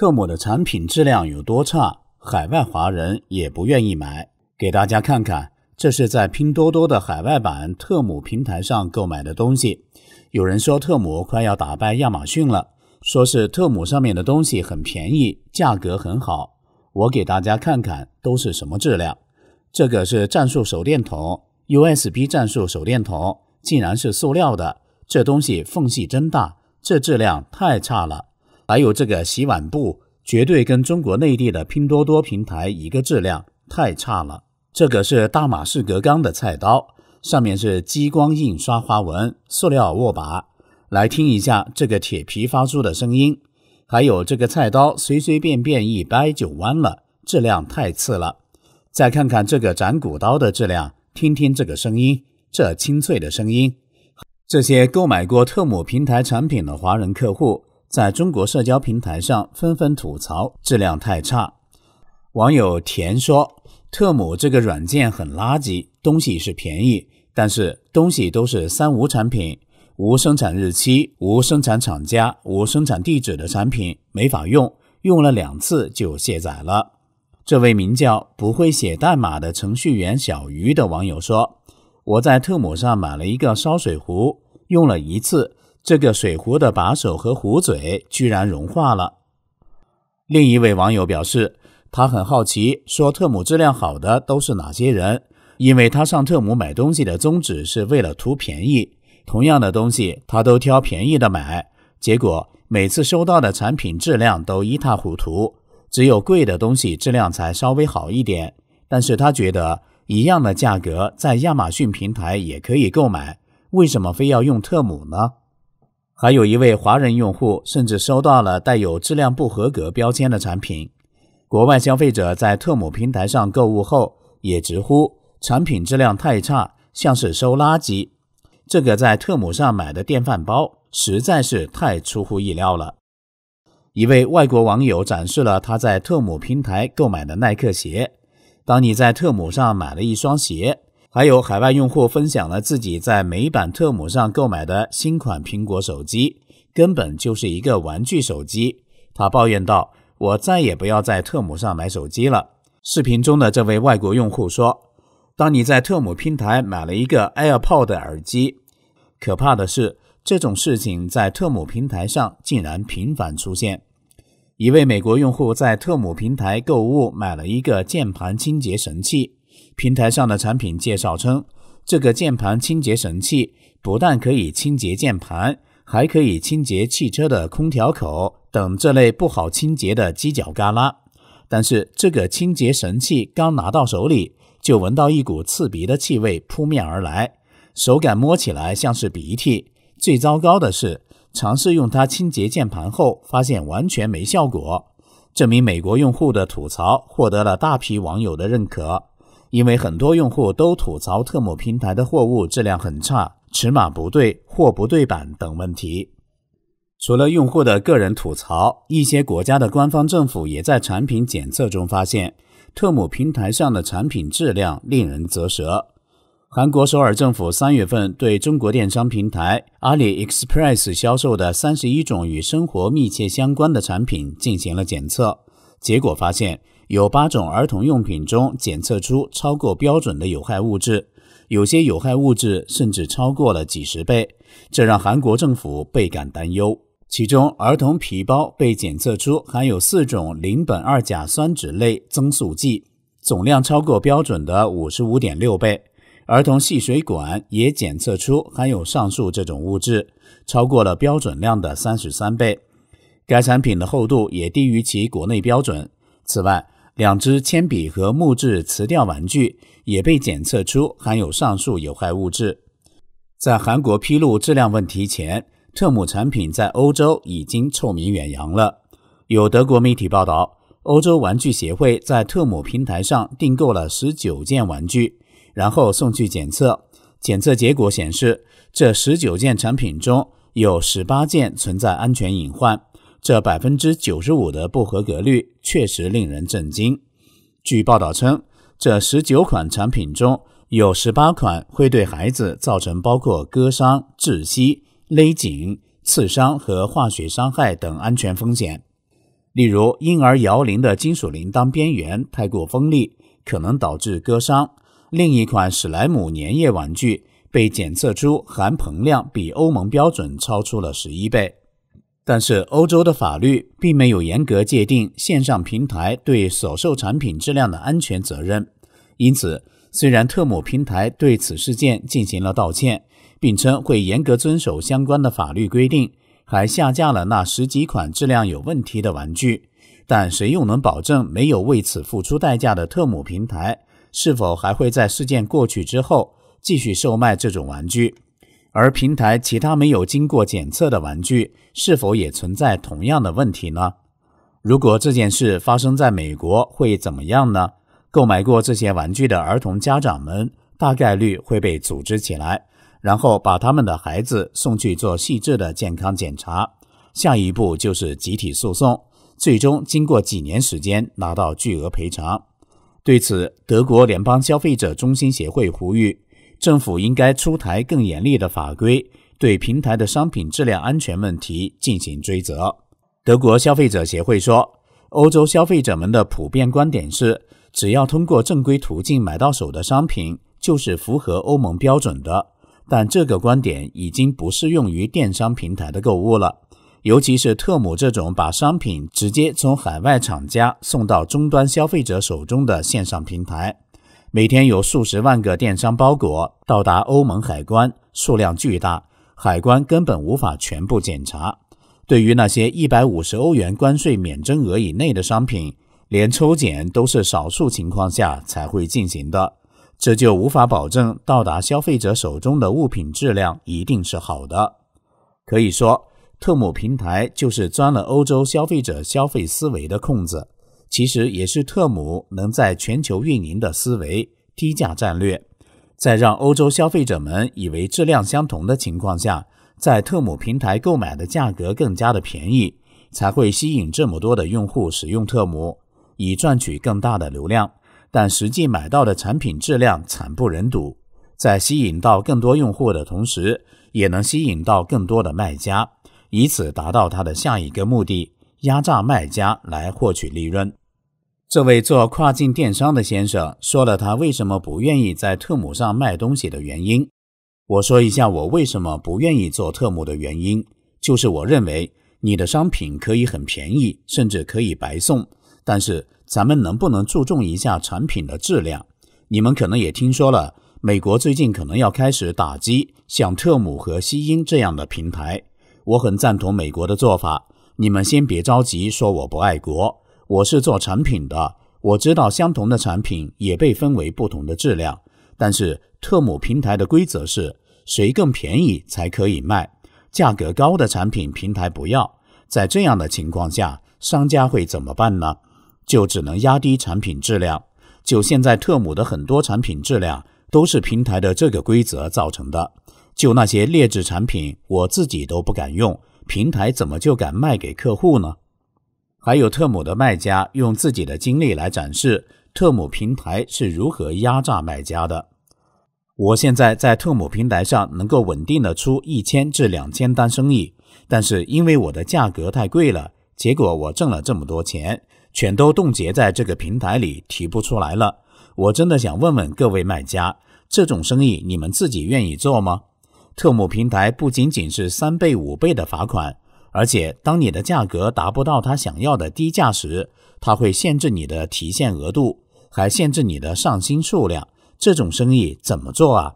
特姆的产品质量有多差？海外华人也不愿意买。给大家看看，这是在拼多多的海外版特姆平台上购买的东西。有人说特姆快要打败亚马逊了，说是特姆上面的东西很便宜，价格很好。我给大家看看都是什么质量。这个是战术手电筒，USB 战术手电筒，竟然是塑料的，这东西缝隙真大，这质量太差了。还有这个洗碗布，绝对跟中国内地的拼多多平台一个质量，太差了。这个是大马士革钢的菜刀，上面是激光印刷花纹，塑料握把。来听一下这个铁皮发出的声音。还有这个菜刀随随便便一掰就弯了，质量太次了。再看看这个斩骨刀的质量，听听这个声音，这清脆的声音。这些购买过特姆平台产品的华人客户。在中国社交平台上，纷纷吐槽质量太差。网友田说：“特姆这个软件很垃圾，东西是便宜，但是东西都是三无产品，无生产日期、无生产厂家、无生产地址的产品，没法用。用了两次就卸载了。”这位名叫“不会写代码的程序员小鱼”的网友说：“我在特姆上买了一个烧水壶，用了一次。”这个水壶的把手和壶嘴居然融化了。另一位网友表示，他很好奇，说特姆质量好的都是哪些人？因为他上特姆买东西的宗旨是为了图便宜，同样的东西他都挑便宜的买，结果每次收到的产品质量都一塌糊涂，只有贵的东西质量才稍微好一点。但是他觉得一样的价格在亚马逊平台也可以购买，为什么非要用特姆呢？还有一位华人用户甚至收到了带有“质量不合格”标签的产品。国外消费者在特姆平台上购物后，也直呼产品质量太差，像是收垃圾。这个在特姆上买的电饭煲实在是太出乎意料了。一位外国网友展示了他在特姆平台购买的耐克鞋。当你在特姆上买了一双鞋。还有海外用户分享了自己在美版特姆上购买的新款苹果手机，根本就是一个玩具手机。他抱怨道：“我再也不要在特姆上买手机了。”视频中的这位外国用户说：“当你在特姆平台买了一个 AirPods 耳机，可怕的是这种事情在特姆平台上竟然频繁出现。”一位美国用户在特姆平台购物，买了一个键盘清洁神器。平台上的产品介绍称，这个键盘清洁神器不但可以清洁键盘，还可以清洁汽车的空调口等这类不好清洁的犄角旮旯。但是，这个清洁神器刚拿到手里，就闻到一股刺鼻的气味扑面而来，手感摸起来像是鼻涕。最糟糕的是，尝试用它清洁键盘后，发现完全没效果。这名美国用户的吐槽获得了大批网友的认可。因为很多用户都吐槽特姆平台的货物质量很差、尺码不对、货不对版等问题。除了用户的个人吐槽，一些国家的官方政府也在产品检测中发现，特姆平台上的产品质量令人啧舌。韩国首尔政府三月份对中国电商平台阿里 Express 销售的三十一种与生活密切相关的产品进行了检测。结果发现，有八种儿童用品中检测出超过标准的有害物质，有些有害物质甚至超过了几十倍，这让韩国政府倍感担忧。其中，儿童皮包被检测出含有四种邻苯二甲酸酯类增塑剂，总量超过标准的五十五点六倍；儿童细水管也检测出含有上述这种物质，超过了标准量的三十三倍。该产品的厚度也低于其国内标准。此外，两支铅笔和木质磁吊玩具也被检测出含有上述有害物质。在韩国披露质量问题前，特姆产品在欧洲已经臭名远扬了。有德国媒体报道，欧洲玩具协会在特姆平台上订购了十九件玩具，然后送去检测。检测结果显示，这十九件产品中有十八件存在安全隐患。这百分之九十五的不合格率确实令人震惊。据报道称，这十九款产品中有十八款会对孩子造成包括割伤、窒息、勒紧、刺伤和化学伤害等安全风险。例如，婴儿摇铃的金属铃铛边缘太过锋利，可能导致割伤。另一款史莱姆粘液玩具被检测出含硼量比欧盟标准超出了十一倍。但是，欧洲的法律并没有严格界定线上平台对所售产品质量的安全责任，因此，虽然特姆平台对此事件进行了道歉，并称会严格遵守相关的法律规定，还下架了那十几款质量有问题的玩具，但谁又能保证没有为此付出代价的特姆平台是否还会在事件过去之后继续售卖这种玩具？而平台其他没有经过检测的玩具是否也存在同样的问题呢？如果这件事发生在美国，会怎么样呢？购买过这些玩具的儿童家长们大概率会被组织起来，然后把他们的孩子送去做细致的健康检查。下一步就是集体诉讼，最终经过几年时间拿到巨额赔偿。对此，德国联邦消费者中心协会呼吁。政府应该出台更严厉的法规，对平台的商品质量安全问题进行追责。德国消费者协会说，欧洲消费者们的普遍观点是，只要通过正规途径买到手的商品，就是符合欧盟标准的。但这个观点已经不适用于电商平台的购物了，尤其是特姆这种把商品直接从海外厂家送到终端消费者手中的线上平台。每天有数十万个电商包裹到达欧盟海关，数量巨大，海关根本无法全部检查。对于那些一百五十欧元关税免征额以内的商品，连抽检都是少数情况下才会进行的，这就无法保证到达消费者手中的物品质量一定是好的。可以说，特姆平台就是钻了欧洲消费者消费思维的空子。其实也是特姆能在全球运营的思维低价战略，在让欧洲消费者们以为质量相同的情况下，在特姆平台购买的价格更加的便宜，才会吸引这么多的用户使用特姆，以赚取更大的流量。但实际买到的产品质量惨不忍睹，在吸引到更多用户的同时，也能吸引到更多的卖家，以此达到他的下一个目的：压榨卖家来获取利润。这位做跨境电商的先生说了他为什么不愿意在特姆上卖东西的原因。我说一下我为什么不愿意做特姆的原因，就是我认为你的商品可以很便宜，甚至可以白送，但是咱们能不能注重一下产品的质量？你们可能也听说了，美国最近可能要开始打击像特姆和西英这样的平台。我很赞同美国的做法，你们先别着急说我不爱国。我是做产品的，我知道相同的产品也被分为不同的质量，但是特姆平台的规则是谁更便宜才可以卖，价格高的产品平台不要。在这样的情况下，商家会怎么办呢？就只能压低产品质量。就现在特姆的很多产品质量都是平台的这个规则造成的。就那些劣质产品，我自己都不敢用，平台怎么就敢卖给客户呢？还有特姆的卖家用自己的经历来展示特姆平台是如何压榨卖家的。我现在在特姆平台上能够稳定的出一千至两千单生意，但是因为我的价格太贵了，结果我挣了这么多钱，全都冻结在这个平台里提不出来了。我真的想问问各位卖家，这种生意你们自己愿意做吗？特姆平台不仅仅是三倍五倍的罚款。而且，当你的价格达不到他想要的低价时，他会限制你的提现额度，还限制你的上新数量。这种生意怎么做啊？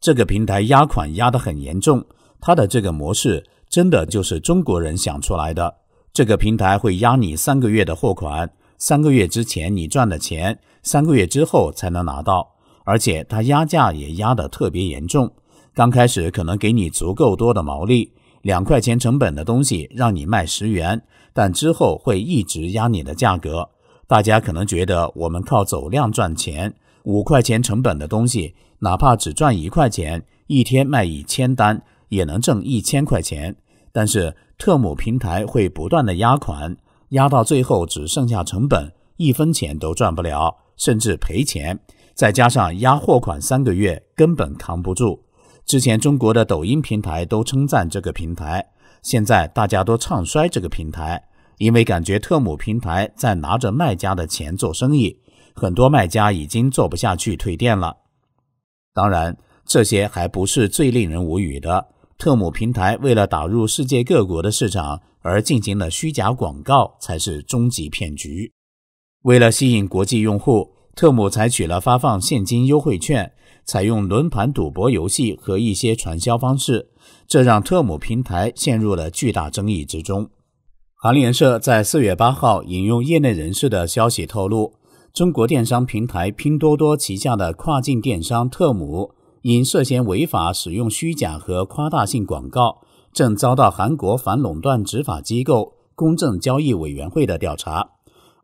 这个平台压款压的很严重，它的这个模式真的就是中国人想出来的。这个平台会压你三个月的货款，三个月之前你赚的钱，三个月之后才能拿到。而且，它压价也压的特别严重，刚开始可能给你足够多的毛利。两块钱成本的东西让你卖十元，但之后会一直压你的价格。大家可能觉得我们靠走量赚钱，五块钱成本的东西，哪怕只赚一块钱，一天卖一千单也能挣一千块钱。但是特某平台会不断的压款，压到最后只剩下成本，一分钱都赚不了，甚至赔钱。再加上压货款三个月，根本扛不住。之前中国的抖音平台都称赞这个平台，现在大家都唱衰这个平台，因为感觉特姆平台在拿着卖家的钱做生意，很多卖家已经做不下去退店了。当然，这些还不是最令人无语的，特姆平台为了打入世界各国的市场而进行了虚假广告，才是终极骗局。为了吸引国际用户，特姆采取了发放现金优惠券。采用轮盘赌博游戏和一些传销方式，这让特姆平台陷入了巨大争议之中。韩联社在四月八号引用业内人士的消息透露，中国电商平台拼多多旗下的跨境电商特姆因涉嫌违法使用虚假和夸大性广告，正遭到韩国反垄断执法机构公正交易委员会的调查。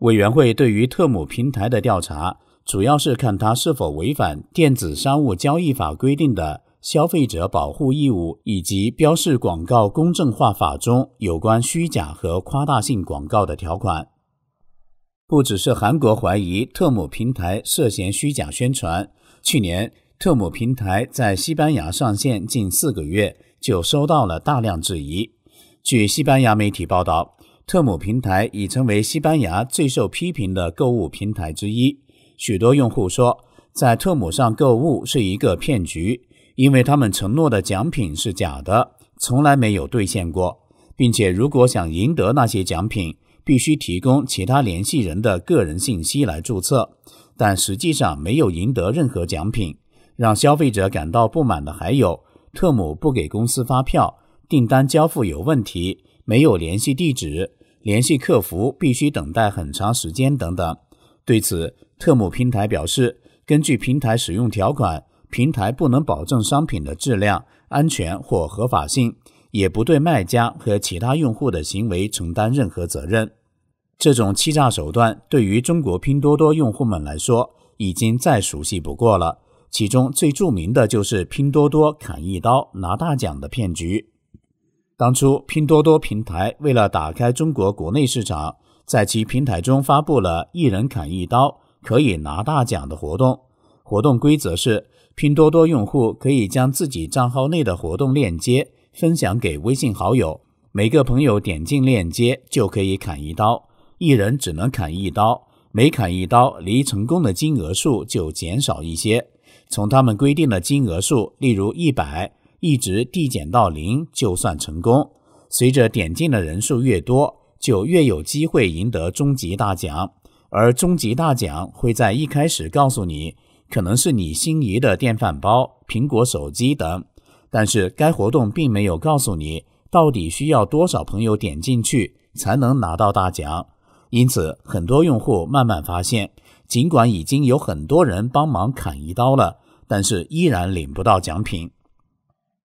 委员会对于特姆平台的调查。主要是看它是否违反电子商务交易法规定的消费者保护义务，以及标示广告公正化法中有关虚假和夸大性广告的条款。不只是韩国怀疑特姆平台涉嫌虚假宣传，去年特姆平台在西班牙上线近四个月就收到了大量质疑。据西班牙媒体报道，特姆平台已成为西班牙最受批评的购物平台之一。许多用户说，在特姆上购物是一个骗局，因为他们承诺的奖品是假的，从来没有兑现过，并且如果想赢得那些奖品，必须提供其他联系人的个人信息来注册，但实际上没有赢得任何奖品。让消费者感到不满的还有，特姆不给公司发票，订单交付有问题，没有联系地址，联系客服必须等待很长时间等等。对此，特姆平台表示，根据平台使用条款，平台不能保证商品的质量、安全或合法性，也不对卖家和其他用户的行为承担任何责任。这种欺诈手段对于中国拼多多用户们来说已经再熟悉不过了，其中最著名的就是拼多多“砍一刀拿大奖”的骗局。当初，拼多多平台为了打开中国国内市场，在其平台中发布了一人砍一刀。可以拿大奖的活动，活动规则是：拼多多用户可以将自己账号内的活动链接分享给微信好友，每个朋友点进链接就可以砍一刀，一人只能砍一刀，每砍一刀离成功的金额数就减少一些，从他们规定的金额数，例如一百，一直递减到零就算成功。随着点进的人数越多，就越有机会赢得终极大奖。而终极大奖会在一开始告诉你，可能是你心仪的电饭煲、苹果手机等。但是该活动并没有告诉你到底需要多少朋友点进去才能拿到大奖。因此，很多用户慢慢发现，尽管已经有很多人帮忙砍一刀了，但是依然领不到奖品。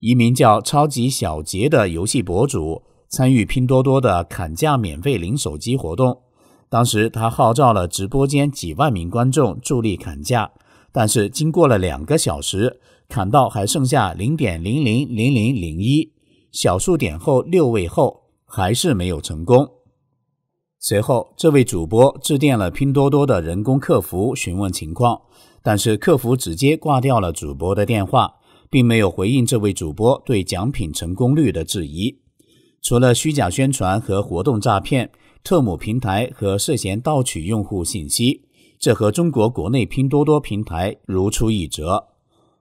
一名叫“超级小杰”的游戏博主参与拼多多的砍价免费领手机活动。当时他号召了直播间几万名观众助力砍价，但是经过了两个小时，砍到还剩下零点零零零零零一，小数点后六位后还是没有成功。随后，这位主播致电了拼多多的人工客服询问情况，但是客服直接挂掉了主播的电话，并没有回应这位主播对奖品成功率的质疑。除了虚假宣传和活动诈骗。特姆平台和涉嫌盗取用户信息，这和中国国内拼多多平台如出一辙。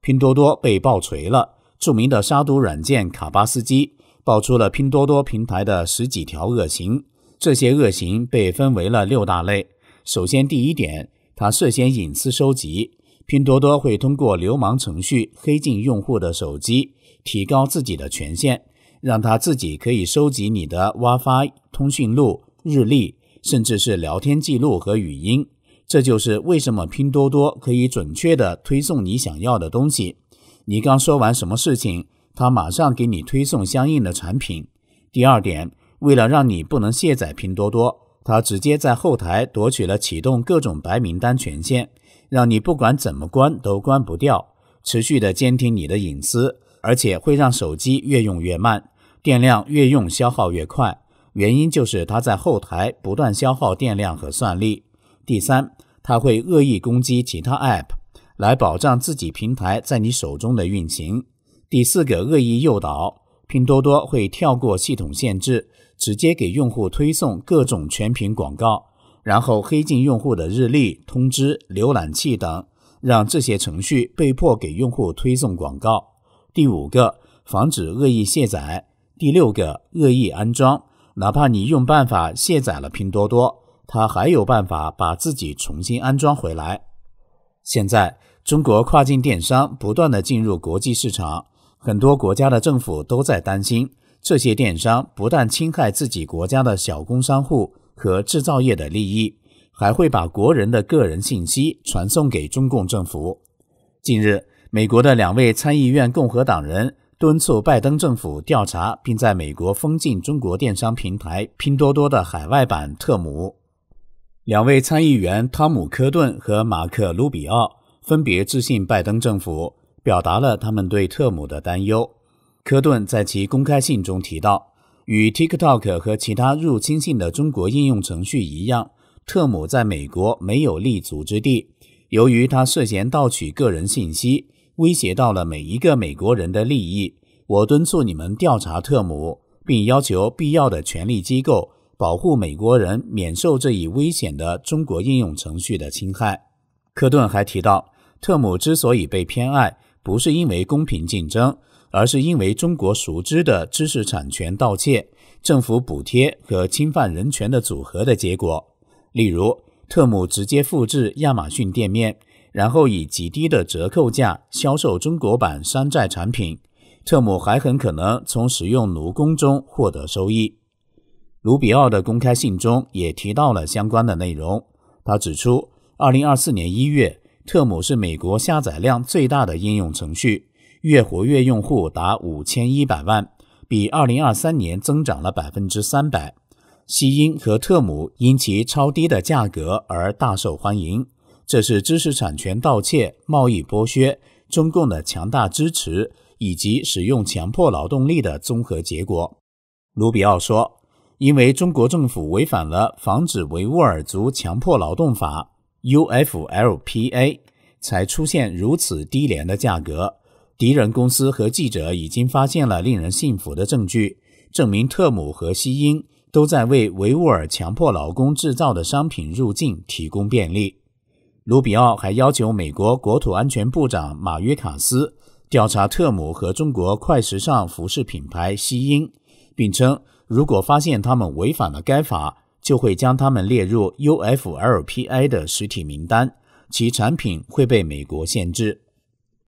拼多多被爆锤了，著名的杀毒软件卡巴斯基爆出了拼多多平台的十几条恶行，这些恶行被分为了六大类。首先，第一点，它涉嫌隐私收集，拼多多会通过流氓程序黑进用户的手机，提高自己的权限，让他自己可以收集你的 WiFi 通讯录。日历，甚至是聊天记录和语音，这就是为什么拼多多可以准确的推送你想要的东西。你刚说完什么事情，它马上给你推送相应的产品。第二点，为了让你不能卸载拼多多，它直接在后台夺取了启动各种白名单权限，让你不管怎么关都关不掉，持续的监听你的隐私，而且会让手机越用越慢，电量越用消耗越快。原因就是它在后台不断消耗电量和算力。第三，它会恶意攻击其他 App，来保障自己平台在你手中的运行。第四个，恶意诱导，拼多多会跳过系统限制，直接给用户推送各种全屏广告，然后黑进用户的日历、通知、浏览器等，让这些程序被迫给用户推送广告。第五个，防止恶意卸载。第六个，恶意安装。哪怕你用办法卸载了拼多多，它还有办法把自己重新安装回来。现在，中国跨境电商不断的进入国际市场，很多国家的政府都在担心，这些电商不但侵害自己国家的小工商户和制造业的利益，还会把国人的个人信息传送给中共政府。近日，美国的两位参议院共和党人。敦促拜登政府调查，并在美国封禁中国电商平台拼多多的海外版特姆。两位参议员汤姆·科顿和马克·卢比奥分别致信拜登政府，表达了他们对特姆的担忧。科顿在其公开信中提到，与 TikTok 和其他入侵性的中国应用程序一样，特姆在美国没有立足之地，由于他涉嫌盗取个人信息。威胁到了每一个美国人的利益。我敦促你们调查特姆，并要求必要的权力机构保护美国人免受这一危险的中国应用程序的侵害。科顿还提到，特姆之所以被偏爱，不是因为公平竞争，而是因为中国熟知的知识产权盗窃、政府补贴和侵犯人权的组合的结果。例如，特姆直接复制亚马逊店面。然后以极低的折扣价销售中国版山寨产品，特姆还很可能从使用奴工中获得收益。卢比奥的公开信中也提到了相关的内容。他指出，2024年1月，特姆是美国下载量最大的应用程序，月活跃用户达5100万，比2023年增长了300%。西音和特姆因其超低的价格而大受欢迎。这是知识产权盗窃、贸易剥削、中共的强大支持以及使用强迫劳动力的综合结果，卢比奥说。因为中国政府违反了防止维吾尔族强迫劳动法 （UFLPA），才出现如此低廉的价格。敌人公司和记者已经发现了令人信服的证据，证明特姆和西英都在为维吾尔强迫劳工制造的商品入境提供便利。卢比奥还要求美国国土安全部长马约卡斯调查特姆和中国快时尚服饰品牌希英，并称，如果发现他们违反了该法，就会将他们列入 UFLPI 的实体名单，其产品会被美国限制。